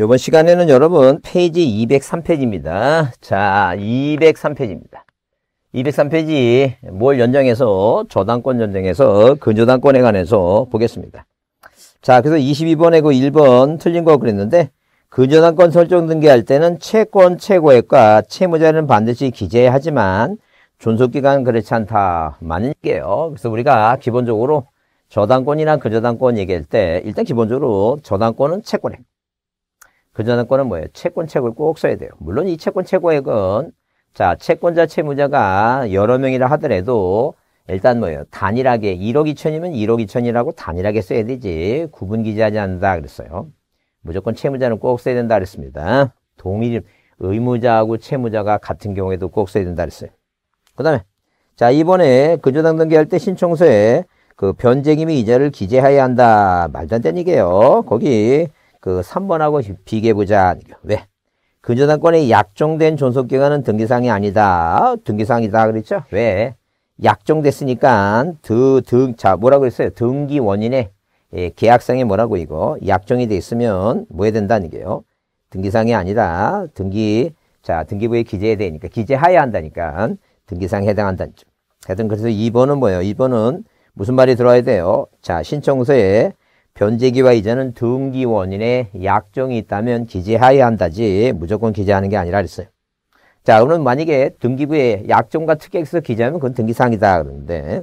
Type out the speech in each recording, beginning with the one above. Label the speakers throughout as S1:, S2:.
S1: 이번 시간에는 여러분 페이지 203페이지입니다. 자, 203페이지입니다. 203페이지 뭘 연장해서 저당권 연장해서 근저당권에 관해서 보겠습니다. 자, 그래서 22번에 그 1번 틀린 거 그랬는데 근저당권 설정 등기할 때는 채권 최고액과 채무자는 반드시 기재하지만 존속기간 그렇지 않다. 많은 게요 그래서 우리가 기본적으로 저당권이나 근저당권 얘기할 때 일단 기본적으로 저당권은 채권액, 그저당권은 뭐예요? 채권책을꼭 써야 돼요. 물론 이채권책굴액은자 채권자 채무자가 여러 명이라 하더라도 일단 뭐예요? 단일하게 1억 2천이면 1억 2천이라고 단일하게 써야 되지 구분 기재하지 않는다 그랬어요. 무조건 채무자는 꼭 써야 된다 그랬습니다. 동일 의무자하고 채무자가 같은 경우에도 꼭 써야 된다 그랬어요. 그 다음에 자 이번에 근저당 등기할 때 신청서에 그 변제금이 이자를 기재해야 한다 말도 안 되는 얘기예요. 거기 그 3번하고 비교해보자. 왜? 네. 근저당권의 약정된 존속기간은 등기사항이 아니다. 등기사항이다. 그랬죠? 왜? 약정됐으니까 등, 등, 자, 뭐라고 그랬어요? 등기 원인에 예, 계약상에 뭐라고 이거? 약정이 돼 있으면 뭐 해야 된다는 게요? 등기상이 아니다 등기, 자, 등기부에 기재해야 되니까, 기재하야 여 한다니까, 등기상에 해당한다는 점. 하여튼 그래서 2번은 뭐예요? 2번은 무슨 말이 들어와야 돼요? 자, 신청서에 변제기와 이자는 등기 원인에 약정이 있다면 기재해야 한다지 무조건 기재하는 게 아니라 그랬어요. 자, 그러면 만약에 등기부에 약정과 특약서 기재하면 그건 등기사항이다 그러는데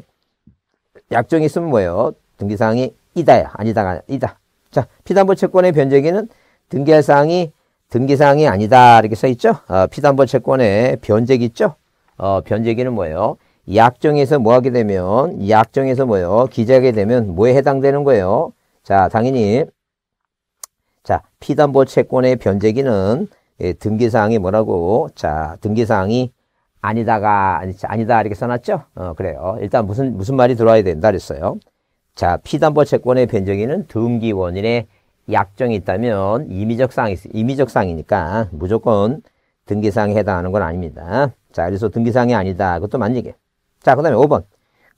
S1: 약정이 있으면 뭐예요? 등기사항이 이다야, 아니다가 이다. 자, 피담보 채권의 변제기는 등기할 사항이 등기사항이 아니다 이렇게 써 있죠. 어, 피담보 채권의 변제기 있죠. 어, 변제기는 뭐예요? 약정에서 뭐 하게 되면 약정에서 뭐예요? 기재하게 되면 뭐에 해당되는 거예요? 자, 당연히 자, 피담보 채권의 변제기는 예, 등기사항이 뭐라고? 자, 등기사항이 아니다가 아니다 이렇게 써놨죠? 어, 그래요. 일단 무슨 무슨 말이 들어와야 된다 그랬어요. 자, 피담보 채권의 변제기는 등기 원인의 약정이 있다면 임의적 사항이 임의적 사항이니까 무조건 등기사항에 해당하는 건 아닙니다. 자, 그래서 등기사항이 아니다. 그것도 만지게. 자, 그다음에 5번.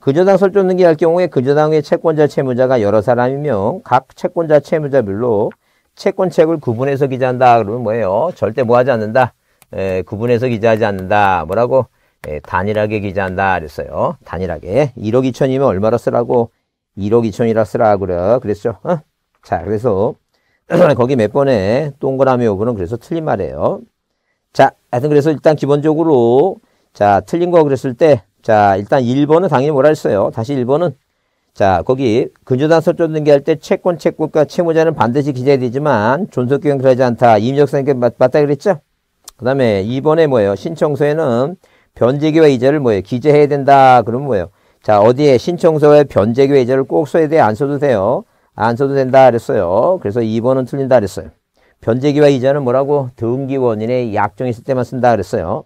S1: 근저당 설정 등기 할 경우에 근저당의 채권자 채무자가 여러 사람이며 각 채권자 채무자별로 채권책을 구분해서 기재한다 그러면 뭐예요? 절대 뭐 하지 않는다. 에, 구분해서 기재하지 않는다. 뭐라고? 에, 단일하게 기재한다 그랬어요. 단일하게. 1억 2천이면 얼마라 쓰라고? 1억 2천이라 쓰라 그래. 그랬죠. 어? 자, 그래서 거기 몇 번에 동그라미 요거는 그래서 틀린 말이에요. 자, 하여튼 그래서 일단 기본적으로 자, 틀린 거 그랬을 때 자, 일단 1번은 당연히 뭐라 했어요? 다시 1번은 자, 거기 근저당 설정 등기할 때 채권, 채권과 채무자는 반드시 기재해야 되지만 존속기간 그러지 않다. 임적성에게 맞다 그랬죠? 그 다음에 2번에 뭐예요? 신청서에는 변제기와 이자를 뭐예요? 기재해야 된다. 그러면 뭐예요? 자, 어디에 신청서에 변제기와 이자를 꼭 써야 돼? 안 써도 돼요? 안 써도 된다 그랬어요. 그래서 2번은 틀린다 그랬어요. 변제기와 이자는 뭐라고? 등기원인의 약정이 있을 때만 쓴다 그랬어요.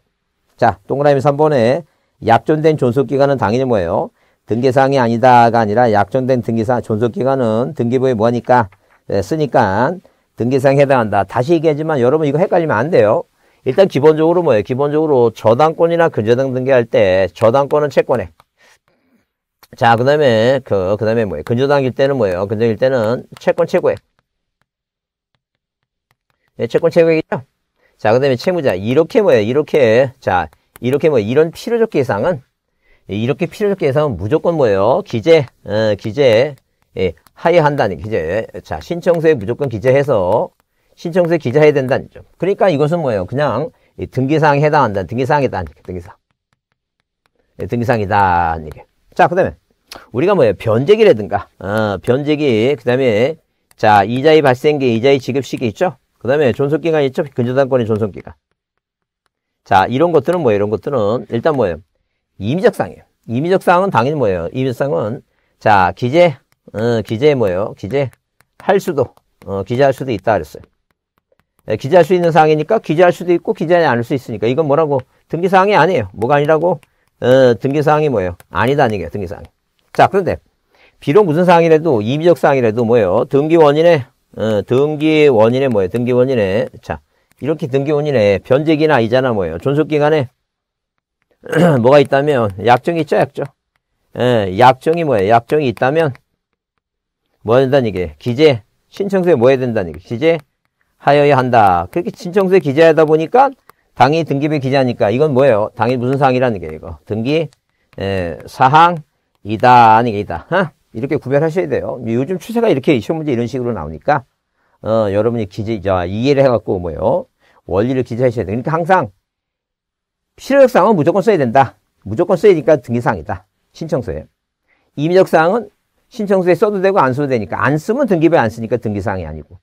S1: 자, 동그라미 3번에 약존된 존속기간은 당연히 뭐예요? 등기사항이 아니다가 아니라 약존된 등기사항, 존속기간은 등기부에 뭐니까 하 네, 쓰니까 등기사항에 해당한다. 다시 얘기하지만 여러분 이거 헷갈리면 안 돼요. 일단 기본적으로 뭐예요? 기본적으로 저당권이나 근저당 등기할 때 저당권은 채권에 자, 그 다음에, 그, 그 다음에 뭐예요? 근저당일 때는 뭐예요? 근저일 당 때는 채권 최고에 네, 채권 최고액이죠? 자, 그 다음에 채무자. 이렇게 뭐예요? 이렇게. 자, 이렇게 뭐 이런 필요적 계상은 이렇게 필요적 계상은 무조건 뭐예요? 기재, 어, 기재 예, 하여한다는 기재. 자, 신청서에 무조건 기재해서 신청서에 기재해야 된다는 점. 그러니까 이것은 뭐예요? 그냥 등기사항에 해당한다. 등기사항이다. 등기사항. 예, 등기사항이다. 이게. 자, 그 다음에 우리가 뭐예요? 변제기라든가. 어, 변제기. 그 다음에 자, 이자의 발생기, 이자의 지급 시기 있죠? 그 다음에 존속기간 있죠? 근저당권의 존속기간. 자, 이런 것들은 뭐예요? 이런 것들은 일단 뭐예요? 임의적사항이에요임의적사항은 당연히 뭐예요? 임의적사항은 자, 기재, 어, 기재 뭐예요? 기재 할 수도, 어, 기재할 수도 있다 그랬어요. 네, 기재할 수 있는 사항이니까 기재할 수도 있고 기재하지 않을 수 있으니까 이건 뭐라고 등기 사항이 아니에요. 뭐가 아니라고? 어, 등기 사항이 뭐예요? 아니다 아니에요. 등기 사항. 자, 그런데 비록 무슨 사항이라도 임의적 사항이라도 뭐예요? 등기 원인에 어, 등기 원인에 뭐예요? 등기 원인에 자, 이렇게 등기운이네. 변제기나 이자나 뭐예요. 존속기간에 뭐가 있다면 약정이 있죠. 약정. 예, 약정이 뭐예요. 약정이 있다면 뭐 해야 된다는 얘기예요. 기재, 신청서에 뭐 해야 된다는 얘기예요. 기재 하여야 한다. 그렇게 신청서에 기재하다 보니까 당이 등기비 기재하니까 이건 뭐예요. 당이 무슨 사항이라는 게 이거. 등기 예, 사항이다 아니게 이다. 하? 이렇게 구별하셔야 돼요. 요즘 추세가 이렇게 시험 문제 이런 식으로 나오니까 어, 여러분이 기재, 자, 이해를 해갖고 뭐요. 원리를 기재하셔야 돼. 그러니까 항상 실효사항은 무조건 써야 된다. 무조건 써야니까 등기사항이다. 신청서에. 임의적사항은 신청서에 써도 되고 안 써도 되니까 안 쓰면 등기부에 안 쓰니까 등기사항이 아니고.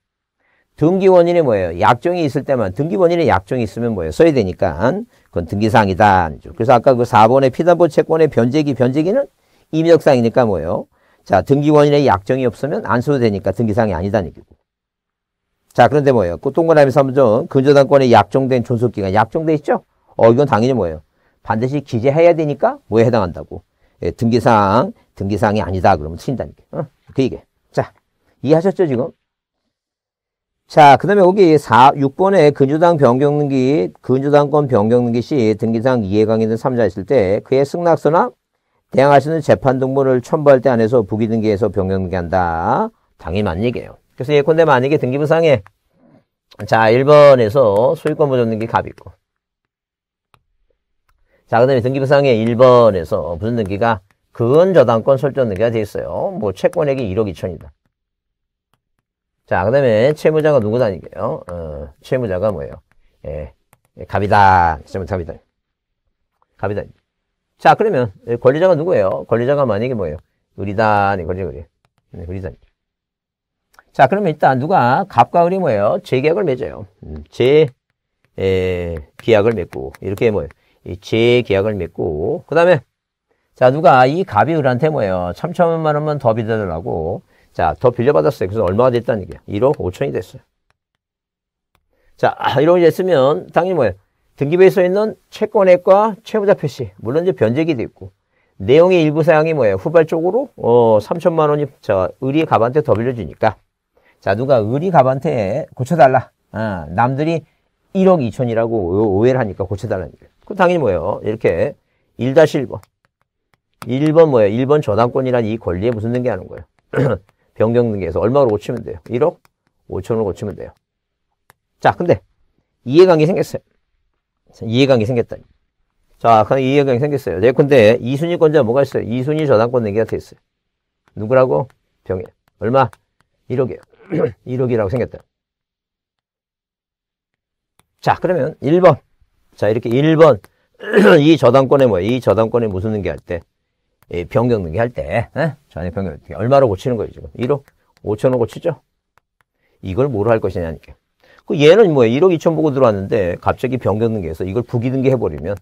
S1: 등기 원인이 뭐예요? 약정이 있을 때만 등기 원인에 약정이 있으면 뭐예요? 써야 되니까 그건 등기사항이다. 그래서 아까 그 4번의 피담보 채권의 변제기 변제기는 임의적사항이니까 뭐예요? 자 등기 원인의 약정이 없으면 안 써도 되니까 등기사항이 아니다는 얘기고. 자, 그런데 뭐예요? 그 동그라미 3점, 근저당권의 약정된 존속기간, 약정돼 있죠? 어, 이건 당연히 뭐예요? 반드시 기재해야 되니까 뭐에 해당한다고. 예, 등기사항, 등기사항이 아니다. 그러면 친다는 게. 어, 그 얘기. 자, 이해하셨죠, 지금? 자, 그 다음에 여기 4, 6번에 근저당 변경 등기, 근저당권 변경 등기 시 등기사항 이해강의 등 참여했을 때 그의 승낙서나 대항하시는 재판 등본을 첨부할 때 안에서 부기등기에서 변경 등기한다. 당연히 맞는 얘기예요. 그래서 예컨대 만약에 등기부상에 자 1번에서 소유권 보존등기 갑이고 자, 그 다음에 등기부상에 1번에서 무슨 등기가 근저당권 설정 등기가 되어 있어요. 뭐 채권액이 1억 2천이다. 자, 그 다음에 채무자가 누구다 니게요 어, 채무자가 뭐예요? 예, 예 갑이다. 지금 갑이다. 갑이다. 자, 그러면 권리자가 누구예요? 권리자가 만약에 뭐예요? 의리다. 권리자, 의리. 의리다. 자, 그러면 일단 누가 갑과 을이 뭐예요? 재계약을 맺어요. 음, 재, 에, 계약을 맺고, 이렇게 뭐예요? 이 재계약을 맺고, 그 다음에, 자, 누가 이 갑이 을한테 뭐예요? 삼천만 원만 더 빌려달라고. 자, 더 빌려받았어요. 그래서 얼마가 됐다는 얘기야? 1억 5천이 됐어요. 자, 아, 이억이 됐으면, 당연히 뭐예요? 등기부에서 있는 채권액과 채무자 표시, 물론 이제 변제기도 있고, 내용의 일부 사항이 뭐예요? 후발적으로, 어, 3천만 원이, 저, 의리의 갑한테 더 빌려주니까. 자, 누가 의리 갑한테 고쳐달라. 아, 남들이 1억 2천이라고 오해를 하니까 고쳐달라는 얘그 당연히 뭐예요? 이렇게 1-1번. 1번 뭐예요? 1번 저당권이란 이 권리에 무슨 등기하는 거예요? 변경 등기에서 얼마로 고치면 돼요? 1억 5천으로 고치면 돼요. 자, 근데 이해관계 생겼어요. 이해관계 생겼다. 자, 그 이해관계 생겼어요. 네, 근데 이순위권자 뭐가 있어요? 이순위 저당권 등기가 돼 있어요. 누구라고? 병일. 얼마? 1억이에요. 1억이라고 생겼다. 자, 그러면 1번. 자, 이렇게 1번. 이 저당권에 뭐이 저당권에 무슨 등기할 때? 이 변경 등기할 때. 에? 예? 잔액 변경 등기. 얼마로 고치는 거예요, 지금? 1억 5천원 고치죠? 이걸 뭐로 할 것이냐니까. 그 얘는 뭐야? 1억 2천 보고 들어왔는데 갑자기 변경 등기해서 이걸 부기 등기해버리면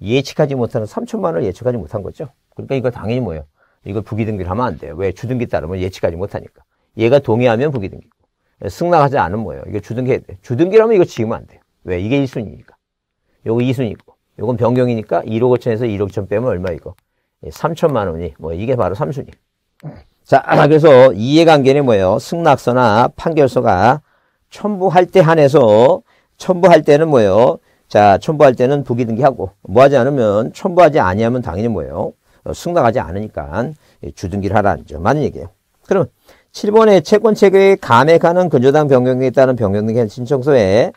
S1: 예측하지 못하는 3천만 을 예측하지 못한 거죠. 그러니까 이걸 당연히 뭐예요? 이걸 부기 등기를 하면 안 돼요. 왜? 주등기 따르면 예측하지 못하니까. 얘가 동의하면 부기 등기고 예, 승낙하지 않은 거예요. 이거 주등기해야 돼. 주등기라면 이거 지우면 안 돼요. 왜? 이게 1순위니까. 요거 2순위고. 요건 변경이니까 1억 5천에서 1억 2천 빼면 얼마 이거? 3천만 예, 원이 뭐 이게 바로 3순위. 자, 그래서 이해관계는 뭐예요? 승낙서나 판결서가 첨부할 때 한해서 첨부할 때는 뭐예요? 자, 첨부할 때는 부기 등기하고 뭐 하지 않으면 첨부하지 아니하면 당연히 뭐예요? 어, 승낙하지 않으니까 예, 주등기를 하라는 점 맞는 얘기예요. 그러면 7번에 채권체계의 감액 하는 근저당 변경에 따른 변경된 신청서에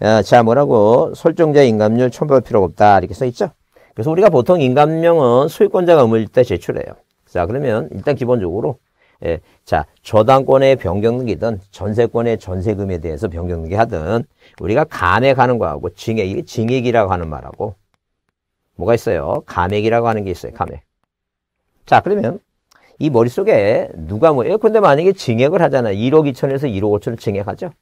S1: 어, 자 뭐라고 설정자 인감률 첨부할 필요가 없다 이렇게 써있죠. 그래서 우리가 보통 인감명은 소유권자가 의무일 때 제출해요. 자 그러면 일단 기본적으로 예, 자 저당권의 변경등기든 전세권의 전세금에 대해서 변경등기 하든 우리가 감액하는 거하고 증액, 증액이라고 하는 말하고 뭐가 있어요? 감액이라고 하는 게 있어요. 감액. 자 그러면 이 머릿속에 누가 뭐, 예컨대 만약에 증액을 하잖아. 1억 2천에서 1억 5천을 증액하죠.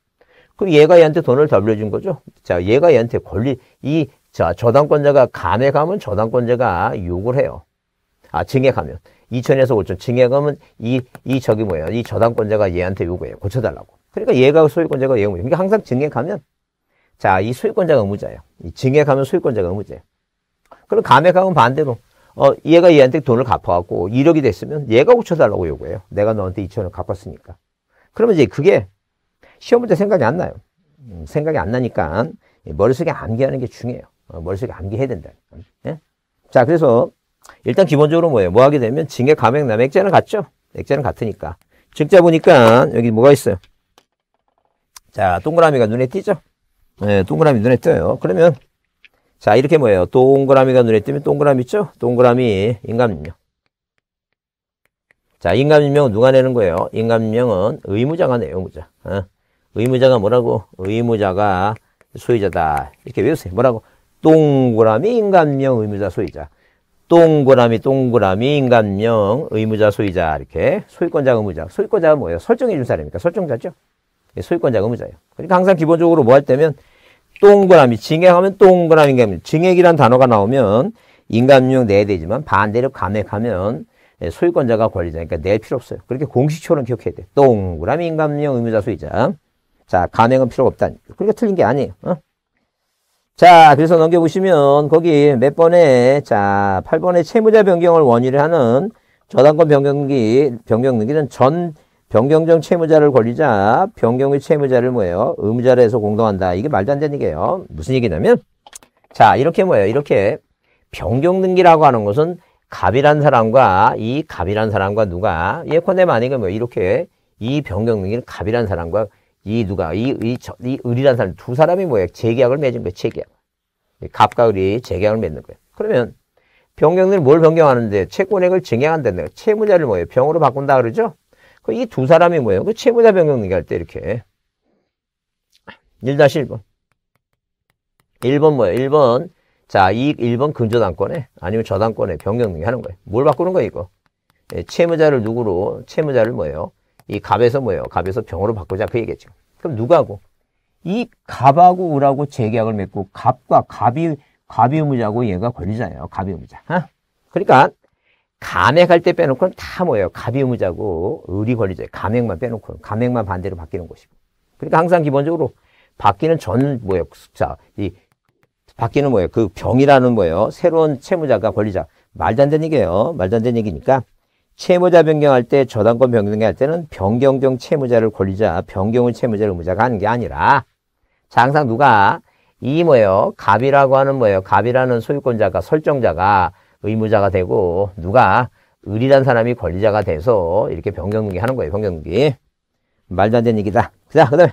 S1: 그럼 얘가 얘한테 돈을 더려준 거죠. 자, 얘가 얘한테 권리, 이, 자, 저당권자가 감액하면 저당권자가 욕을 해요. 아, 증액하면. 2천에서 5천 증액하면 이, 이 저기 뭐예요. 이 저당권자가 얘한테 요구해요. 고쳐달라고. 그러니까 얘가 소유권자가 얘 의무. 그러니까 항상 증액하면, 자, 이 소유권자가 의무자예요. 이 증액하면 소유권자가 의무자예요. 그럼 감액하면 반대로 어, 얘가 얘한테 돈을 갚아갖고 이력이 됐으면 얘가 고쳐 달라고 요구해요. 내가 너한테 2천을 갚았으니까. 그러면 이제 그게 시험 볼 때 생각이 안 나요. 음, 생각이 안 나니까 머릿속에 암기하는 게 중요해요. 어, 머릿속에 암기해야 된다. 예? 자, 그래서 일단 기본적으로 뭐예요? 뭐 하게 되면 징계, 감액, 남액, 액자는 같죠? 액자는 같으니까. 즉자 보니까 여기 뭐가 있어요? 자, 동그라미가 눈에 띄죠? 예, 동그라미 눈에 띄어요. 그러면 자, 이렇게 뭐예요? 동그라미가 눈에 띄면 동그라미 있죠? 동그라미 인감입니 자, 인감인명은 누가 내는 거예요? 인감인명은 의무자가 내요, 의무자. 어? 의무자가 뭐라고? 의무자가 소유자다. 이렇게 외우세요. 뭐라고? 동그라미 인감명 의무자 소유자. 동그라미 동그라미 인감명 의무자 소유자 이렇게 소유권자 의무자. 소유권자가 뭐예요? 설정해 준 사람이니까 설정자죠. 예, 소유권자 의무자예요. 그러니까 항상 기본적으로 뭐 할 때면 동그라미, 증액하면 동그라미 감액. 증액이란 단어가 나오면 인감용 내야 되지만 반대로 감액하면 예, 소유권자가 권리자니까 그러니까 낼 필요 없어요. 그렇게 공식처럼 기억해야 돼. 동그라미 인감용 의무자 소유자. 자, 감액은 필요가 없다. 그러니까 틀린 게 아니에요. 어? 자, 그래서 넘겨보시면 거기 몇 번에 자, 8번에 채무자 변경을 원인을 하는 저당권 변경기, 변경 등기는 전 변경정 채무자를 권리자 변경의 채무자를 뭐예요? 의무자로 해서 공동한다. 이게 말도 안 되는 얘기예요. 무슨 얘기냐면 자 이렇게 뭐예요? 이렇게 변경등기라고 하는 것은 갑이란 사람과 이 갑이란 사람과 누가 예컨대 만약에 뭐 이렇게 이 변경등기는 갑이란 사람과 이 누가 이이이 을이란 사람 두 사람이 뭐예요? 재계약을 맺은 거예요. 재계약. 갑과 을이 재계약을 맺는 거예요. 그러면 변경등기는 뭘 변경하는데 채권액을 증액한다는 거예요. 채무자를 뭐예요? 병으로 바꾼다 그러죠? 그 이 두 사람이 뭐예요? 그 채무자 변경 능기할때 이렇게 1-1번 1번 뭐예요? 1번 자, 이 1번 근저당권에 아니면 저당권에 변경 능기하는 거예요. 뭘 바꾸는 거예요, 이거? 예, 채무자를 누구로, 채무자를 뭐예요? 이 갑에서 뭐예요? 갑에서 병으로 바꾸자 그 얘기겠죠. 그럼 누구하고? 이 갑하고 우라고 재계약을 맺고 갑과 갑이 갑이 의무자고 얘가 권리자예요. 갑이 의무자. 어? 그러니까 감액할 때 빼놓고는 다 뭐예요? 갑이 의무자고 의리권리제 감액만 빼놓고 감액만 반대로 바뀌는 것이고 그러니까 항상 기본적으로 바뀌는 전 뭐예요? 자, 이 바뀌는 뭐예요? 그 병이라는 뭐예요? 새로운 채무자가 권리자 말도 안 되는 얘기예요. 말도 안 되는 얘기니까 채무자 변경할 때 저당권 변경할 때는 변경경 채무자를 권리자 변경을 채무자를 의무자가 하는 게 아니라 자, 항상 누가 이 뭐예요? 갑이라고 하는 뭐예요? 갑이라는 소유권자가 설정자가 의무자가 되고 누가 을이란 사람이 권리자가 돼서 이렇게 변경등기 하는 거예요. 변경등기. 말도 안 되는 얘기다. 자, 그 다음에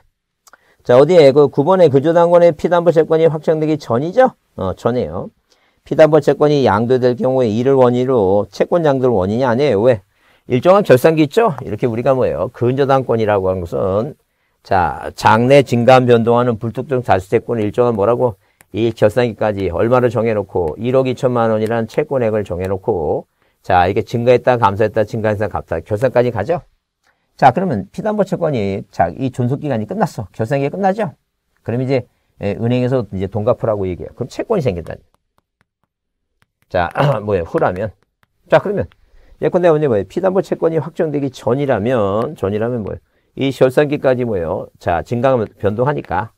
S1: 자 어디에 그 9번에 근저당권의 피담보 채권이 확정되기 전이죠? 어, 전에요. 이 피담보 채권이 양도될 경우에 이를 원인으로 채권 양도를 원인이 아니에요. 왜? 일정한 결산기 있죠? 이렇게 우리가 뭐예요? 근저당권이라고 하는 것은 자 장래 증감 변동하는 불특정 자수채권을 일정한 뭐라고 이 결산기까지 얼마를 정해놓고 1억 2천만 원이라는 채권액을 정해놓고 자 이게 증가했다 감소했다 증가했다 감소했다 결산까지 가죠. 자 그러면 피담보 채권이 자이 존속기간이 끝났어. 결산기가 끝나죠. 그럼 이제 예, 은행에서 이제 돈 갚으라고 얘기해요. 그럼 채권이 생긴다자 뭐예요 후라면 자 그러면 예컨대 언제 뭐예요 피담보 채권이 확정되기 전이라면 전이라면 뭐예요 이 절산기까지 뭐예요 자 증가하면 변동하니까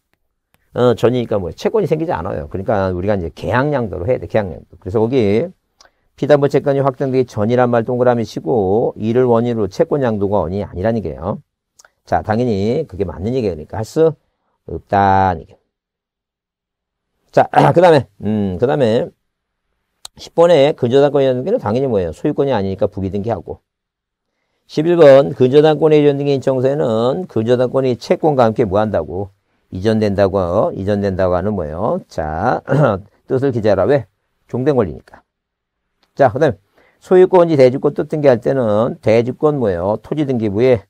S1: 어, 전이니까 뭐 채권이 생기지 않아요. 그러니까 우리가 이제 계약량도로 해야 돼. 계약량도. 그래서 거기 피담보 채권이 확정되기 전이란 말 동그라미 치고 이를 원인으로 채권양도가 원이 아니라는 얘기예요. 자, 당연히 그게 맞는 얘기니까 그러니까 할수 없다는 얘기. 자, 그다음에 음, 그다음에 10번에 근저당권이라는 게 당연히 뭐예요? 소유권이 아니니까 부기등기하고 11번 근저당권의 전등기 인청서에는 근저당권이 채권과 함께 뭐한다고 이전된다고 어, 이전된다고 하는 뭐예요? 자 뜻을 기재하라 왜 종된 권리니까. 자 그다음 소유권이 대주권 뜻 등기할 때는 대주권 뭐예요? 토지 등기부에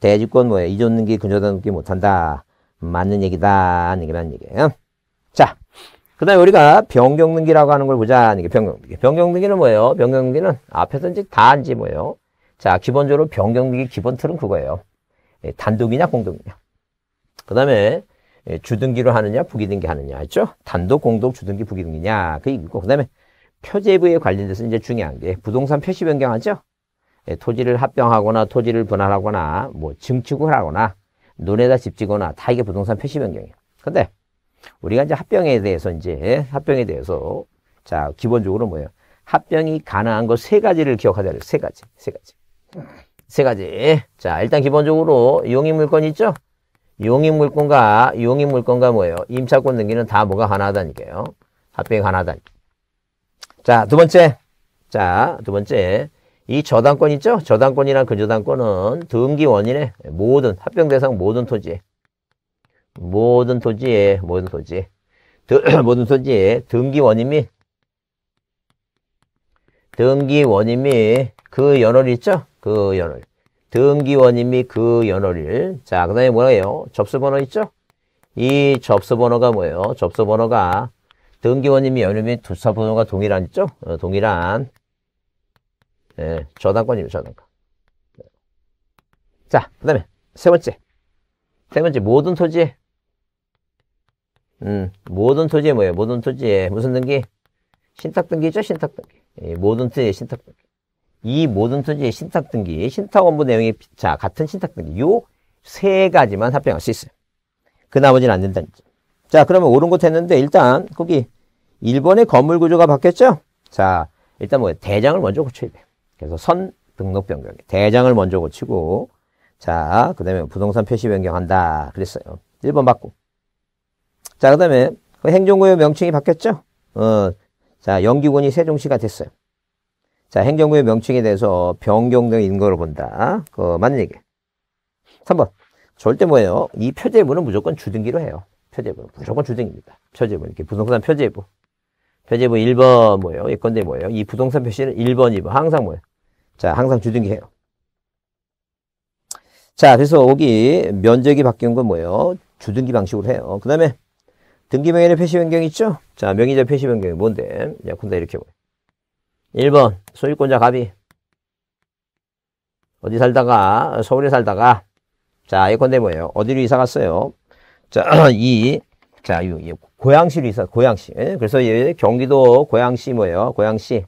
S1: 대주권 뭐예요? 이전 등기 근저당 등기 못한다. 맞는 얘기다. 하는 얘기만 얘기예요. 자. 그 다음에 우리가 변경등기라고 하는 걸 보자. 이게 변경등기. 변경등기는 뭐예요? 변경등기는 앞에서 이제 다한지 뭐예요? 자, 기본적으로 변경등기 기본 틀은 그거예요. 예, 단독이냐, 공동이냐. 그 다음에 예, 주등기로 하느냐 부기등기 하느냐 했죠. 단독 공동 주등기 부기등기냐 그 있고 그다음에 표제부에 관련돼서 이제 중요한 게 부동산 표시 변경하죠. 예, 토지를 합병하거나 토지를 분할하거나 뭐 증축을 하거나 논에다 집 지거나 다 이게 부동산 표시 변경이에요. 근데 우리가 이제 합병에 대해서 이제 합병에 대해서 자 기본적으로 뭐예요? 합병이 가능한 것세 가지를 기억하자 세 가지, 세 가지, 세 가지. 자 일단 기본적으로 용인물건 있죠? 용익물권과 용익물권과 뭐예요? 임차권 등기는 다 뭐가 하나다니까요. 합병 하나다. 자, 두 번째. 자, 두 번째. 이 저당권 있죠? 저당권이나 근저당권은 등기 원인의 모든 합병 대상 모든 토지 모든 토지에 모든 토지 드, 모든 토지에 등기 원인 및 등기 원인 및그 연월 있죠? 그 연월 등기원님이그연월를 자, 그 다음에 뭐예요? 접수번호 있죠? 이 접수번호가 뭐예요? 접수번호가 등기원인 및 연호 및 주소번호가 동일한 있죠? 어, 동일한 예, 저당권이에 저당권. 자, 그 다음에 세 번째. 세 번째, 모든 토지에 음, 모든 토지에 뭐예요? 모든 토지에 무슨 등기? 신탁등기 죠 신탁등기. 예, 모든 토지에 신탁등기. 이 모든 토지의 신탁등기, 신탁원부 내용의 피 같은 신탁등기 요 세 가지만 합병할 수 있어요. 그 나머지는 안 된다는 거죠. 자 그러면 옳은 곳 했는데 일단 거기 일본의 건물 구조가 바뀌었죠? 자 일단 뭐 대장을 먼저 고쳐야 돼요. 그래서 선 등록 변경, 대장을 먼저 고치고 자, 그 다음에 부동산 표시 변경한다. 그랬어요. 1번 받고. 자, 그 다음에 행정구역 명칭이 바뀌었죠? 어, 자, 연기군이 세종시가 됐어요. 자, 행정부의 명칭에 대해서 변경 등인거로 본다. 그 맞는 얘기. 3번. 절대 뭐예요? 이 표제부는 무조건 주등기로 해요. 표제부 무조건 주등입니다. 표제부 이렇게 부동산 표제부. 표제부 1번 뭐예요? 예컨대 뭐예요? 이 부동산 표시는 1번, 2번 뭐? 항상 뭐예요? 자, 항상 주등기 해요. 자, 그래서 여기 면적이 바뀐 건 뭐예요? 주등기 방식으로 해요. 그 다음에 등기 명의의 표시 변경 있죠? 자, 명의자 표시 변경이 뭔데? 야, 군대 이렇게 보요 1번 소유권자 갑이 어디 살다가 서울에 살다가 자 예컨대 뭐예요 어디로 이사 갔어요 자2자 이, 고양시로 이사 고양시 예? 그래서 예, 경기도 고양시 뭐예요 고양시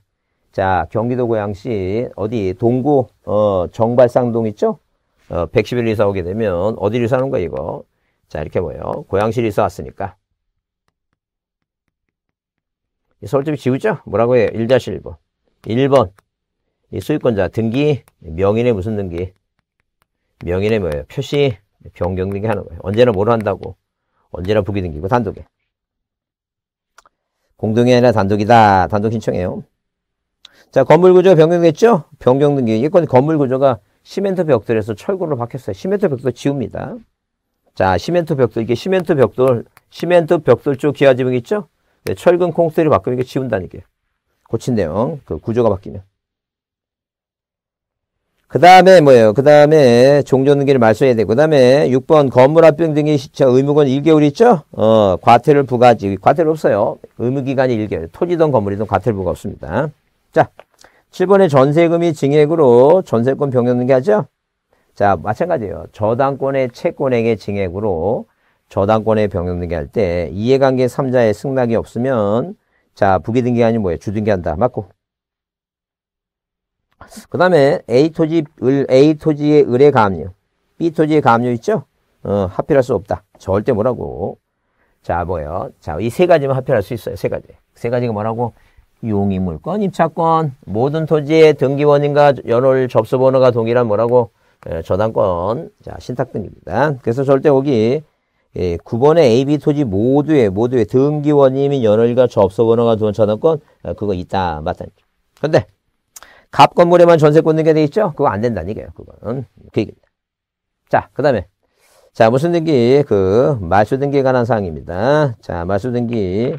S1: 자 경기도 고양시 어디 동구 어 정발상동 있죠 어 111로 이사 오게 되면 어디로 이사 오는 거야 이거 자 이렇게 뭐예요 고양시로 이사 왔으니까 서울집이 지우죠 뭐라고 해요 1-1번 1번 이 소유권자 등기 명인의 무슨 등기 명인의 뭐예요 표시 변경 등기 하는 거예요 언제나 뭐로 한다고 언제나 부기 등기고 단독에 공동이 아니라 단독이다 단독 신청해요 자 건물 구조 변경됐죠 변경 등기 이건 건물 구조가 시멘트 벽돌에서 철골로 바뀌었어요 시멘트 벽돌 지웁니다 자 시멘트 벽돌 이게 시멘트 벽돌 시멘트 벽돌 쪽 기와지붕 있죠 네, 철근 콩크리트로 바꾸면 이게 지운다니까요 고친 내용, 그 구조가 바뀌면. 그 다음에 뭐예요? 그 다음에 종전기를 등 말소해야 되고, 그 다음에 6번 건물 합병 등의 시차 의무권 1개월 있죠? 어, 과태료 를 부과지. 하 과태료 없어요. 의무기간이 1개월. 토지든 건물이든 과태료 부과 없습니다. 자, 7번에 전세금이 증액으로 전세권 병역등기 하죠? 자, 마찬가지예요. 저당권의 채권액의 증액으로 저당권의 병역등기 할때 이해관계 3자의 승낙이 없으면 자, 부기등기 아니면 뭐예요? 주등기한다. 맞고. 그 다음에 A 토지, 을, A 토지의 을의 가압류, B 토지의 가압류 있죠? 어, 합필할 수 없다. 절대 뭐라고. 자, 뭐예요? 자, 이 세 가지만 합필할 수 있어요. 세 가지. 세 가지가 뭐라고? 용의물권, 입차권 모든 토지의 등기원인과 연월 접수번호가 동일한 뭐라고? 예, 저당권, 자, 신탁등입니다. 기 그래서 절대 오기 예, 9번에 AB 토지 모두의 모두에 등기 원인 및 연월일과 접수번호가 두번 차단건 아, 그거 있다 맞다. 근데 갑 건물에만 전세 꽂는 게돼 있죠? 그거 안 된다는 얘요 그거는 그 얘기입니다. 자, 그다음에 자 무슨 등기 그 말소 등기에 관한 사항입니다. 자 말소 등기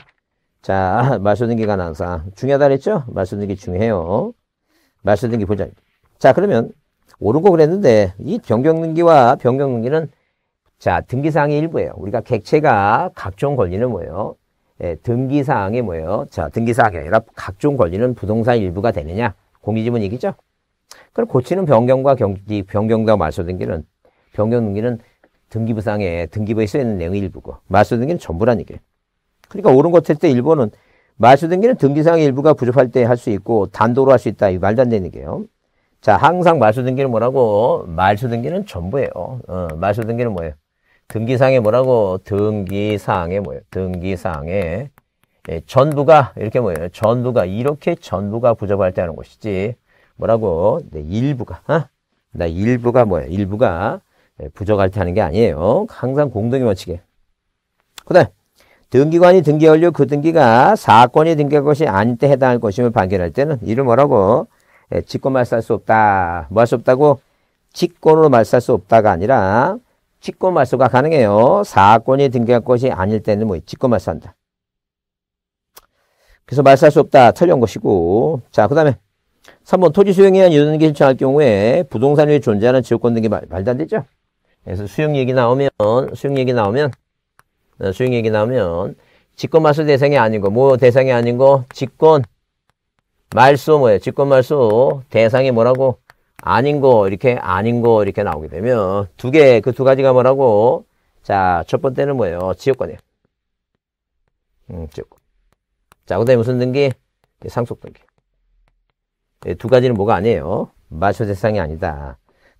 S1: 자 말소 등기 관한 사항 중요하다 그랬죠? 말소 등기 중요해요. 말소 등기 보자. 자 그러면 옳은 거 그랬는데 이 변경 등기와 변경 등기는 자, 등기사항의 일부예요. 우리가 객체가 각종 권리는 뭐예요? 예, 등기사항의 뭐예요? 자, 등기사항이 아니라 각종 권리는 부동산 일부가 되느냐? 공유지문이기죠 그럼 고치는 변경과 경기, 변경과 말소등기는, 변경등기는 등기부상에, 등기부에 써있는 내용의 일부고, 말소등기는 전부란 얘기예요. 그러니까 옳은 것 했을 때 일본은 말소등기는 등기사항의 일부가 부족할 때 할 수 있고, 단도로 할 수 있다. 이 말도 안 되는 얘기예요. 자, 항상 말소등기는 뭐라고? 말소등기는 전부예요. 어, 말소등기는 뭐예요? 등기상에 뭐라고? 등기상에 뭐예요? 등기상에 예, 전부가 이렇게 뭐예요? 전부가 이렇게 전부가 부정할 때 하는 것이지 뭐라고? 네, 일부가 어? 나 일부가 뭐예요? 일부가 예, 부족할 때 하는 게 아니에요. 항상 공동의 원칙에. 그다음 등기관이 등기연료 그 등기가 사건이 등기할 것이 아닌 때 해당할 것임을 판결할 때는 이를 뭐라고 예, 직권 말살 수 없다. 뭐 할 수 없다고 직권으로 말살 수 없다가 아니라 직권말소가 가능해요. 사건이 등기할 것이 아닐 때는 뭐 직권말소한다. 그래서 말소할 수 없다. 틀린 것이고. 자, 그 다음에 3번 토지 수용에 의한 유등기 신청할 경우에 부동산 위 존재하는 지역권 등기 말, 말도 안 되죠. 그래서 수용 얘기 나오면 수용 얘기 나오면 어, 수용 얘기 나오면 직권 말소 대상이 아닌 거, 뭐 대상이 아닌 거, 직권 말소 뭐예요? 직권 말소 대상이 뭐라고? 아닌 거 이렇게 아닌 거 이렇게 나오게 되면 두 개 그두 그 가지가 뭐라고 자첫 번째는 뭐예요 지역권이에요 음 지역권 자 그다음에 무슨 등기 상속 등기 두 가지는 뭐가 아니에요 마초 대상이 아니다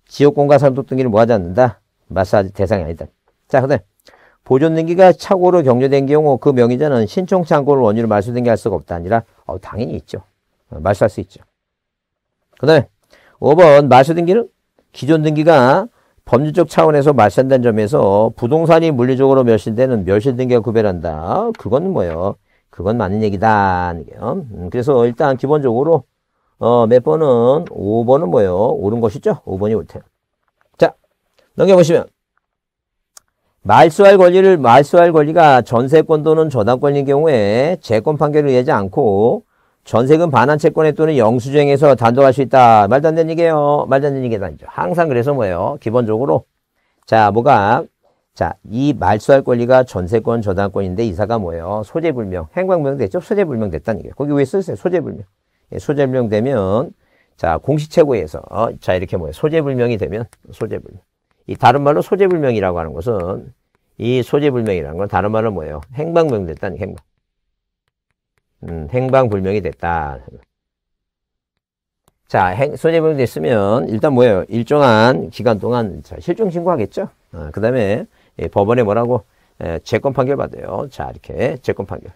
S1: 지역권과 상속 등기를 뭐 하지 않는다 마사지 대상이 아니다 자 그다음 보존 등기가 착오로 경조된 경우 그 명의자는 신청 창고를 원유로 말소 등기할 수가 없다 아니라 어, 당연히 있죠 말소할 어, 수 있죠 그다음에 5번 마셔 등기는 기존 등기가 법률적 차원에서 마시한다는 점에서 부동산이 물리적으로 멸실되는 멸실 등기가 구별한다. 그건 뭐예요? 그건 맞는 얘기다. 음, 그래서 일단 기본적으로 어, 몇 번은 5번은 뭐예요? 옳은 것이죠? 5번이 옳대요. 자, 넘겨보시면 말소할 권리를 말소할 권리가 전세권 또는 저당권인 경우에 재권 판결을 의하지 않고 전세금 반환 채권에 또는 영수증에서 단독할 수 있다. 말도 안 되는 얘기예요. 말도 안 되는 얘기가 아니죠. 항상 그래서 뭐예요? 기본적으로 자 뭐가 자 이 말소할 권리가 전세권 저당권인데 이사가 뭐예요? 소재불명. 행방불명 됐죠? 소재불명 됐다는 얘기예요. 거기 왜 쓰세요? 소재불명. 예, 소재불명 되면 자 공시채고에서 어, 자 이렇게 뭐예요? 소재불명이 되면 소재불명. 이 다른 말로 소재불명이라고 하는 것은 이 소재불명이라는 건 다른 말로 뭐예요? 행방불명 됐다는 행방. 음, 행방불명이 됐다. 자, 행, 손해배상이 됐으면 일단 뭐예요? 일정한 기간 동안 실종 신고하겠죠. 어, 그 다음에 예, 법원에 뭐라고 예, 재권 판결 받아요. 자, 이렇게 재권 판결.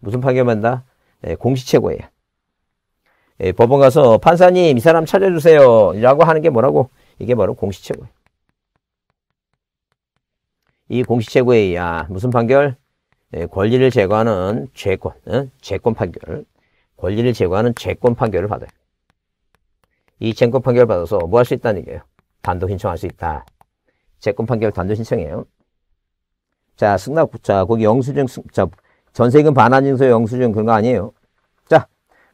S1: 무슨 판결 받는다? 예, 공시최고예 예, 법원 가서 판사님 이 사람 찾아주세요 라고 하는 게 뭐라고? 이게 바로 공시최고예이 공시최고에 야 아, 무슨 판결? 예, 권리를 제거하는 죄권, 죄권 예, 판결. 권리를 제거하는 죄권 판결을 받아요. 이죄권 판결 을 받아서 뭐 할 수 있다는 얘기예요. 단독 신청할 수 있다. 죄권 판결 단독 신청이에요. 자, 승낙, 자, 거기 영수증, 승, 자, 전세금 반환증서 영수증 그런 거 아니에요. 자,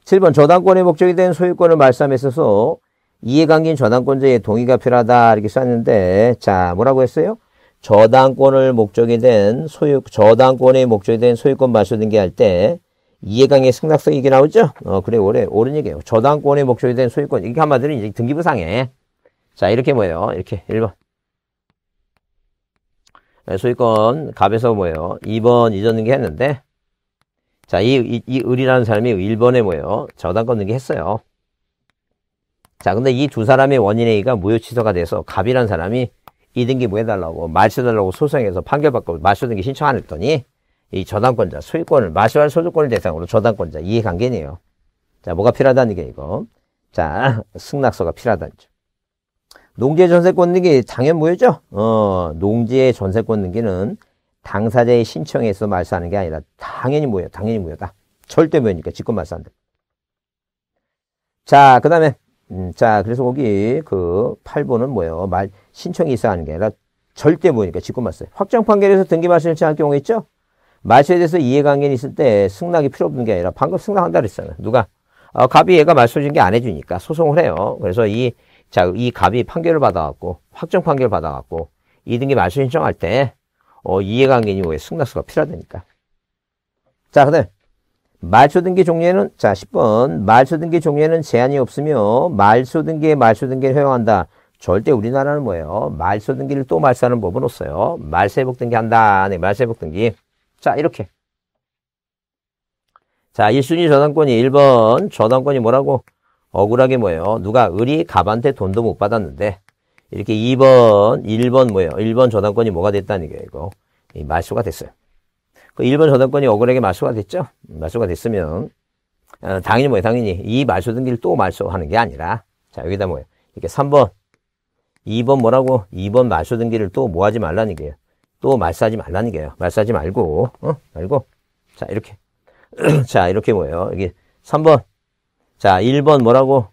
S1: 7번 저당권의 목적이 된 소유권을 말씀에 있어서 이해관계인 저당권자의 동의가 필요하다 이렇게 썼는데 자, 뭐라고 했어요? 저당권을 목적이 된 소유 저당권의 목적이 된 소유권 말소 등기할 때 이해관계 승낙성 이게 나오죠? 어 그래 올해 옳은 얘기예요. 저당권의 목적이 된 소유권 이게 한마디로 이제 등기부상해. 자 이렇게 뭐예요? 이렇게 1번 소유권 갑에서 뭐예요? 2번 이전 등기 했는데 자이 이, 이 을이라는 사람이 1번에 뭐예요? 저당권 등기 했어요. 자 근데 이 두 사람의 원인 A가 무효 취소가 돼서 갑이라는 사람이 이등기 뭐 해달라고 말소달라고 소송해서 판결받고 말소등기 신청 안 했더니 이 저당권자 소유권을 마시할 소유권을 대상으로 저당권자 이해관계네요. 자 뭐가 필요하다는 게 이거. 자 승낙서가 필요하다는 점. 농지의 전세권 등기 당연 무효죠. 어 농지의 전세권 등기는 당사자의 신청에서 말소하는 게 아니라 당연히 뭐예요? 당연히 무효다. 절대 무효니까 직권 말소 안 돼. 자, 그 다음에 음, 자, 그래서 거기 그 8번은 뭐예요? 말, 신청이 있어야 하는 게 아니라 절대 보니까 직권말세. 확정 판결에서 등기 말세 일치 할경우 있죠? 말소에 대해서 이해관계는 있을 때 승낙이 필요 없는 게 아니라 방금 승낙한다 그랬잖아요. 누가? 어, 갑이 얘가 말소 중개 안 해주니까 소송을 해요. 그래서 이, 자, 이 갑이 판결을 받아갖고, 확정 판결 받아갖고, 이등기 말소 신청할 때, 어, 이해관계는 왜 승낙수가 필요하다니까. 자, 그 다음에 말소등기 종료에는 자 10번 말소등기 종료에는 제한이 없으며 말소등기에 말소등기를 허용한다. 절대 우리나라는 뭐예요? 말소등기를 또 말소하는 법은 없어요. 말세복등기 한다. 네, 말세복등기. 자 이렇게. 자 1순위 저당권이 1번 저당권이 뭐라고? 억울하게 뭐예요? 누가 을이 갑한테 돈도 못 받았는데 이렇게 2번, 1번 뭐예요? 1번 저당권이 뭐가 됐다는 거예요? 이거 말소가 됐어요. 그 일본 저당권이 억울하게 말소가 됐죠. 말소가 됐으면 어, 당연히 뭐예요? 당연히 이 말소된 길또 말소하는 게 아니라 자 여기다 뭐예요? 이렇게 3번 2번 뭐라고 2번 말소된 길을 또뭐 하지 말라는 게요또 말싸지 말라는 게요 말싸지 말고 어? 말고 자 이렇게 자 이렇게 뭐예요? 여기 3번 자 1번 뭐라고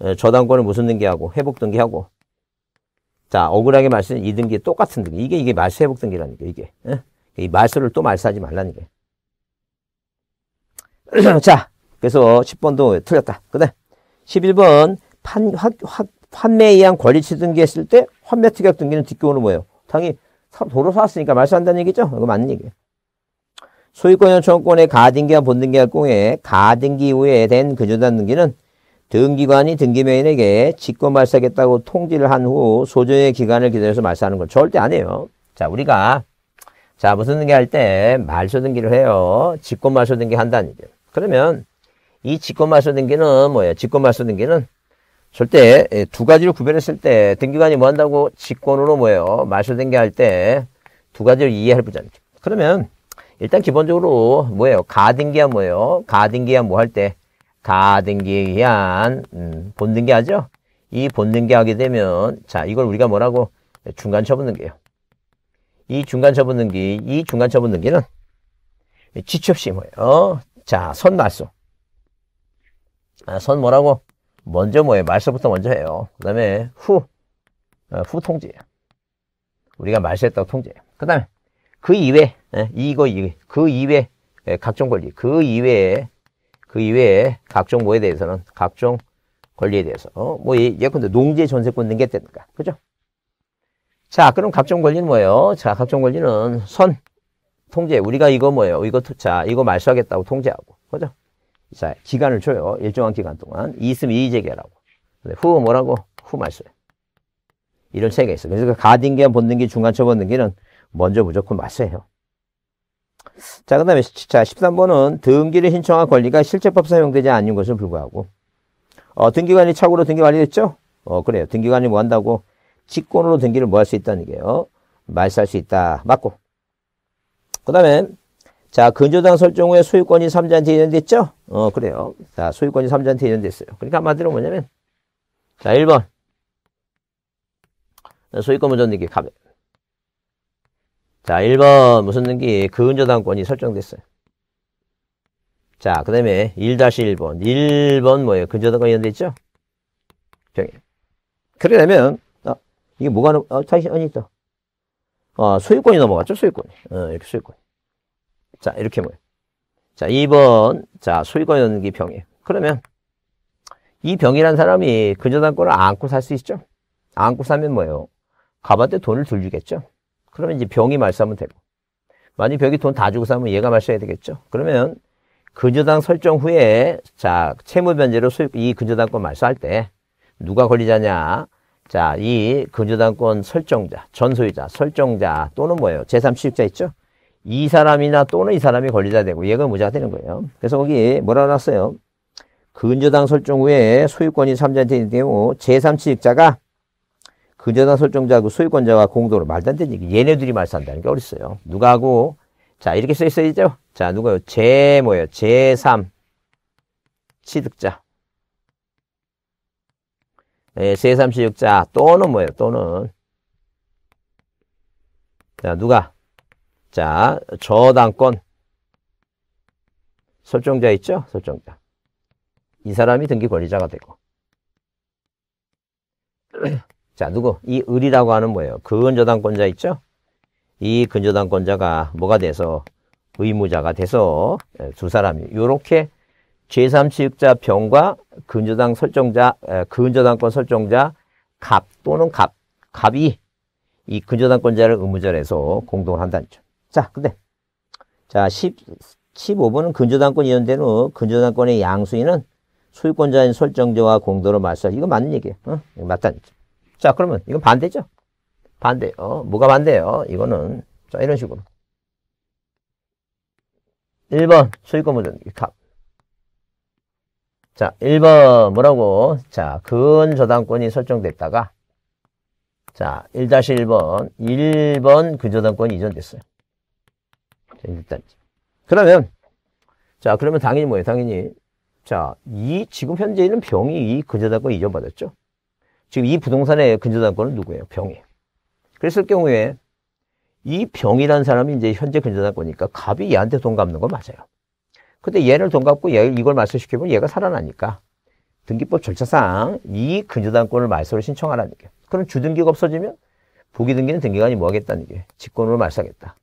S1: 에, 저당권을 무슨 등기하고 회복 등기하고 자 억울하게 말씀 이등기 똑같은 등기 이게 이게 말소 회복 등기라는 게 이게 에? 예? 이 말소를 또 말소하지 말라는 거 자, 그래서 10번도 틀렸다. 그다 11번 판, 확, 확, 판매에 의한 권리취 등기했을 때 환매 특약 등기는 뒷교훈은 뭐예요? 당연히 도로 사왔으니까 말소한다는 얘기죠? 이거 맞는 얘기예요. 소유권 요청권의 가등기와 본등기할 공에 가등기 후에된 근저단 등기는 등기관이 등기명인에게 직권 말소하겠다고 통지를 한 후 소정의 기간을 기다려서 말소하는 건 절대 아니에요. 자, 우리가 자 무슨 등기할때 말소등기를 해요. 직권 말소등기 한다는 얘기예요. 그러면 이 직권 말소등기는 뭐예요? 직권 말소등기는 절대 예, 두 가지로 구별했을 때 등기관이 뭐 한다고 직권으로 뭐예요? 말소등기 할 때 두가지를 이해할 부자입니 그러면 일단 기본적으로 뭐예요? 가등기야 뭐예요? 가등기야 뭐 할 때? 가등기에 의한 음, 본등기하죠? 이 본등기하게 되면 자 이걸 우리가 뭐라고 중간 처분 등기예요. 이 중간 처분 등기, 이 중간 처분 등기는 지체 없이 뭐예요? 어? 자, 선 말소. 아, 선 뭐라고? 먼저 뭐예요? 말소부터 먼저 해요. 그 다음에 후, 어, 후 통지. 우리가 말소했다고 통지해요. 그 다음에 그 이외, 에, 예, 이거 이외, 그 이외 에, 예, 각종 권리, 그 이외에 그 이외에 각종 뭐에 대해서는 각종 권리에 대해서 어, 뭐 예, 예컨대 농지 전세권 등기 때든가 그죠? 자, 그럼 각종 권리는 뭐예요? 자, 각종 권리는 선, 통제. 우리가 이거 뭐예요? 이거, 자, 이거 말소하겠다고 통제하고. 그죠? 자, 기간을 줘요. 일정한 기간 동안. 이 있으면 이의 제기하라고. 후 뭐라고? 후 말소해. 이런 체계가 있어요. 그래서 그 가등기와 본등기, 중간처 본등기는 먼저 무조건 말소해요. 자, 그 다음에, 자, 13번은 등기를 신청한 권리가 실제법 사용되지 않는 것을 불구하고, 어, 등기관이 착오로 등기관이 됐죠? 어, 그래요. 등기관이 뭐 한다고? 직권으로 등기를 뭐 할 수 있다는 얘기예요. 말살 수 있다. 맞고. 그 다음에 자, 근저당 설정 후에 소유권이 3자한테 이전됐죠? 어, 그래요. 자, 소유권이 3자한테 이전됐어요. 그러니까 한마디로 뭐냐면, 자, 1번. 소유권 무전 등기 가면. 자, 1번 무슨 등기? 근저당권이 설정됐어요. 자, 그 다음에 1-1번. 1번 뭐예요? 근저당권이 이전됐죠? 병행. 그러게 되면, 이게 뭐가 넘, 어, 다시, 아니, 있다. 아, 소유권이 넘어갔죠, 소유권. 이 어, 이렇게 소유권. 자, 이렇게 뭐예요. 자, 2번. 자, 소유권 연기 병이에요. 그러면, 이 병이란 사람이 근저당권을 안고 살 수 있죠? 안고 살면 뭐예요? 가봤자 돈을 들 주겠죠? 그러면 이제 병이 말싸면 되고. 만약 벽이 돈 다 주고 사면 얘가 말싸야 되겠죠? 그러면 근저당 설정 후에 자, 채무 변제로 소유, 이 근저당권 말싸할 때 누가 걸리자냐? 자, 이 근저당권 설정자, 전소유자, 설정자 또는 뭐예요? 제3취득자 있죠? 이 사람이나 또는 이 사람이 권리자 되고 얘가 무죄가 되는 거예요. 그래서 거기 뭐라 놨어요? 근저당 설정 후에 소유권이 삼자한테 있는 경우 제3취득자가 근저당 설정자하 그 소유권자와 공동으로 말도 안 되는 얘기. 얘네들이 말산다는 게 어딨어요. 누가 하고 자 이렇게 써 있어야죠. 자 누가요? 제 뭐예요? 제3 취득자 예, 삼3육자 또는 뭐예요? 또는 자 누가? 자 저당권 설정자 있죠? 설정자 이 사람이 등기 권리자가 되고 자 누구? 이 을이라고 하는 뭐예요? 근저당권자 있죠? 이 근저당권자가 뭐가 돼서 의무자가 돼서 예, 두 사람이 이렇게 제3취득자 병과 근저당 설정자, 근저당권 설정자 갑 또는 갑, 갑이 이 근저당권자를 의무전해서 공동을 한다는 점. 자, 근데 자, 10, 15번은 근저당권 이연대는 근저당권의 양수인은 소유권자인 설정자와 공동으로 말살. 이거 맞는 얘기예요. 어? 이거 맞다는 점. 자, 그러면 이건 반대죠? 반대. 어, 뭐가 반대예요? 이거는 자, 이런 식으로. 1번 소유권 보전 갑. 자, 1번 뭐라고? 자, 근저당권이 설정됐다가 자, 1-1번, 1번 근저당권이 이전됐어요. 일단 그러면 자, 그러면 당연히 뭐예요? 당연히 자, 이 지금 현재 있는 병이 이 근저당권 이전받았죠. 지금 이 부동산의 근저당권은 누구예요? 병이에요. 그랬을 경우에 이병이라 사람이 이제 현재 근저당권이니까 갑이 얘한테 돈 갚는 거 맞아요. 근데 얘를 돈 갚고 얘 이걸 말소시키면 얘가 살아나니까 등기법 절차상 이 근저당권을 말소를 신청하라는 게. 그럼 주등기가 없어지면 부기등기는 등기관이 뭐 하겠다는 게. 직권으로 말소하겠다.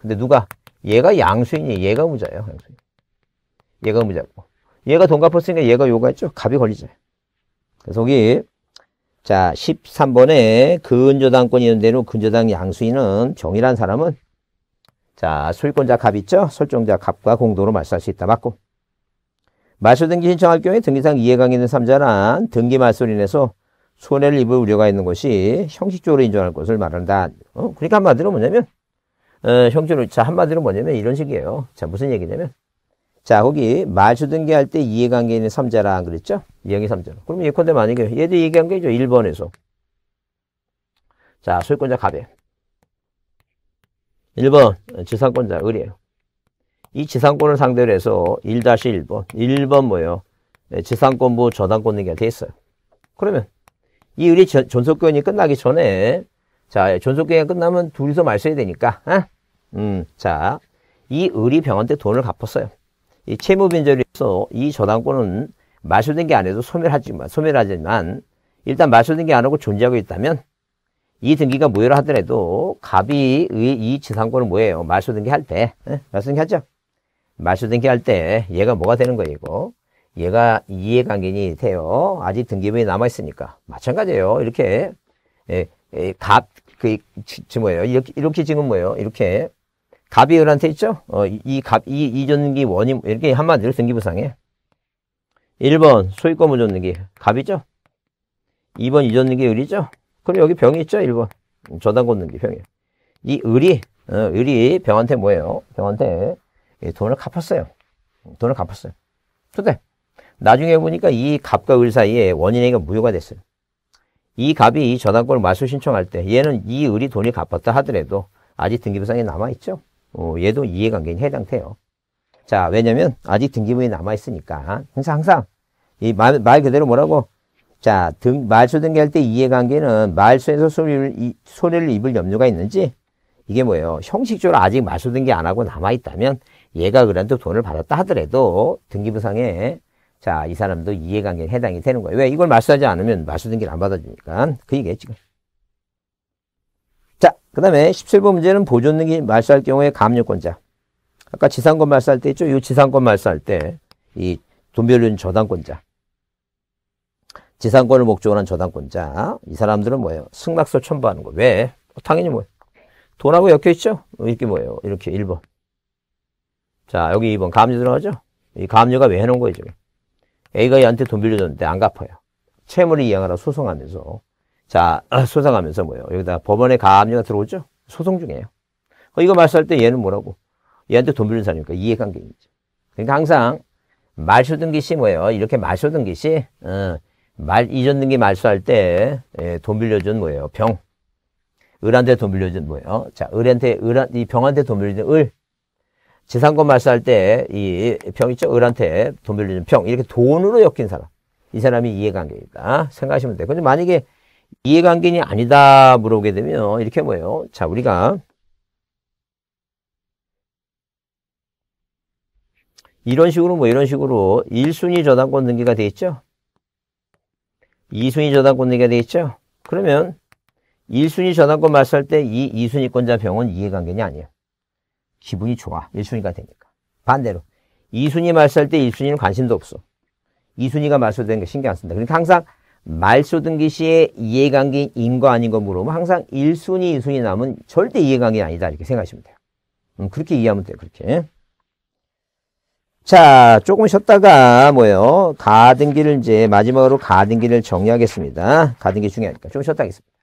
S1: 근데 누가? 얘가 양수인이 얘가 무자예요. 양수인. 얘가 무자고. 얘가 돈 갚았으니까 얘가 요구했죠. 갑이 걸리죠. 그래서 여기 자 13번에 근저당권이 있는 대로 근저당 양수인은 정이란 사람은 자, 소유권자 갑 있죠? 설정자 값과 공동으로 말소할 수 있다. 맞고. 말소 등기 신청할 경우에 등기상 이해관계 있는 삼자는 등기 말소로 인해서 손해를 입을 우려가 있는 것이 형식적으로 인정할 것을 말한다. 어? 그러니까 한마디로 뭐냐면, 어, 형식적으로, 자, 한마디로 뭐냐면 이런 식이에요. 자, 무슨 얘기냐면, 자, 거기 말소 등기할 때 이해관계 있는 삼자랑 그랬죠? 이행의 삼자. 그러 예컨대 만약에 얘도 얘기한 게죠 1번에서. 자, 소유권자 갑에. 1번 지상권자 의뢰. 이 지상권을 상대로 해서 1-1번, 1번 뭐예요? 네, 지상권부 저당권 등기가 돼 있어요. 그러면 이 의뢰 존속기이 끝나기 전에 자 존속기한이 끝나면 둘이서 말써야 되니까 어? 음, 자, 이 의리 병원한테 돈을 갚았어요. 이 채무변절에서 이 저당권은 마술된 게 아니어도 소멸하지만, 소멸하지만 일단 마술된 게 안 하고 존재하고 있다면 이 등기가 무효라 하더라도 갑이의 이 지상권은 뭐예요? 말소 등기할 때. 예? 말소 등기하죠? 말소 등기할 때 얘가 뭐가 되는 거예요, 얘가 이해관계인이 돼요. 아직 등기부에 남아있으니까. 마찬가지예요. 이렇게 예, 예, 갑, 그, 지, 뭐예요? 이렇게, 이렇게 지금 뭐예요? 이렇게 갑이 을한테 있죠? 어, 이 갑, 이 이전등기 원인 이렇게 한마디로 등기부상에 1번 소유권 무조등기 갑이죠? 2번 이전등기 을이죠? 그럼 여기 병이 있죠? 1번. 저당 걷는 게 병이에요. 이 을이, 어, 을이 병한테 뭐예요? 병한테 돈을 갚았어요. 돈을 갚았어요. 근데 나중에 보니까 이 갑과 을 사이에 원인행위가 무효가 됐어요. 이 갑이 이 저당권을 마수 신청할 때 얘는 이 을이 돈이 갚았다 하더라도 아직 등기부상이 남아있죠. 어, 얘도 이해관계인 해당돼요. 자, 왜냐면 아직 등기부이 남아있으니까 항상 항상 이말 그대로 뭐라고 자, 등, 말소 등기할 때 이해관계는 말소에서 소리를, 이, 소리를 입을 염려가 있는지 이게 뭐예요? 형식적으로 아직 말소 등기 안 하고 남아있다면 얘가 그래도 돈을 받았다 하더라도 등기부상에 자, 이 사람도 이해관계에 해당이 되는 거예요. 왜? 이걸 말소하지 않으면 말소 등기를 안 받아주니까 그 얘기예요, 지금. 자, 그 다음에 17번 문제는 보존 등기 말소할 경우에 감유권자. 아까 지상권 말소할 때 있죠? 이 지상권 말소할 때이 돈별륜 저당권자. 지상권을 목적으로 한 저당권자. 이 사람들은 뭐예요? 승낙서 첨부하는 거. 왜? 어, 당연히 뭐예요? 돈하고 엮여있죠? 이렇게 뭐예요? 이렇게 1번. 자, 여기 2번. 가압 들어가죠? 이가압가왜 해놓은 거예요, 지금? A가 얘한테 돈 빌려줬는데 안 갚아요. 채무를 이행하라 소송하면서. 자, 아, 소송하면서 뭐예요? 여기다 법원에 가압가 들어오죠? 소송 중이에요. 어, 이거 말소할 때 얘는 뭐라고? 얘한테 돈 빌린 사람이니까 이해관계인이죠. 그러니까 항상 말쇼등기시 뭐예요? 이렇게 말쇼등기시 어, 말 잊었는 게 말소할 때돈 예, 빌려준 뭐예요? 병. 을한테 돈 빌려준 뭐예요? 자, 을한테 을한 이 병한테 돈 빌려준 을. 재산권 말소할 때 이 병 있죠? 을한테 돈 빌려준 병. 이렇게 돈으로 엮인 사람. 이 사람이 이해관계이다. 생각하시면 돼요. 근데 만약에 이해관계인이 아니다 물어보게 되면 이렇게 뭐예요? 자, 우리가 이런 식으로 뭐 이런 식으로 일순위 저당권 등기가 돼 있죠? 2순위 저당권리가 되겠죠? 그러면 1순위 저당권 말할때이 2순위권자 병은 이해관계냐? 아니에요. 기분이 좋아. 1순위가 되니까. 반대로 2순위 말할때 1순위는 관심도 없어. 2순위가 말소되는 게 신경 안 쓴다. 그러니까 항상 말소 등기 시에 이해관계인 인과 아닌 거 물어보면 항상 1순위, 2순위 남은 절대 이해관계 아니다. 이렇게 생각하시면 돼요. 음, 그렇게 이해하면 돼요. 그렇게. 자, 조금 쉬었다가 뭐예요? 가등기를 이제 마지막으로 가등기를 정리하겠습니다. 가등기 중요하니까 좀 쉬었다 하겠습니다.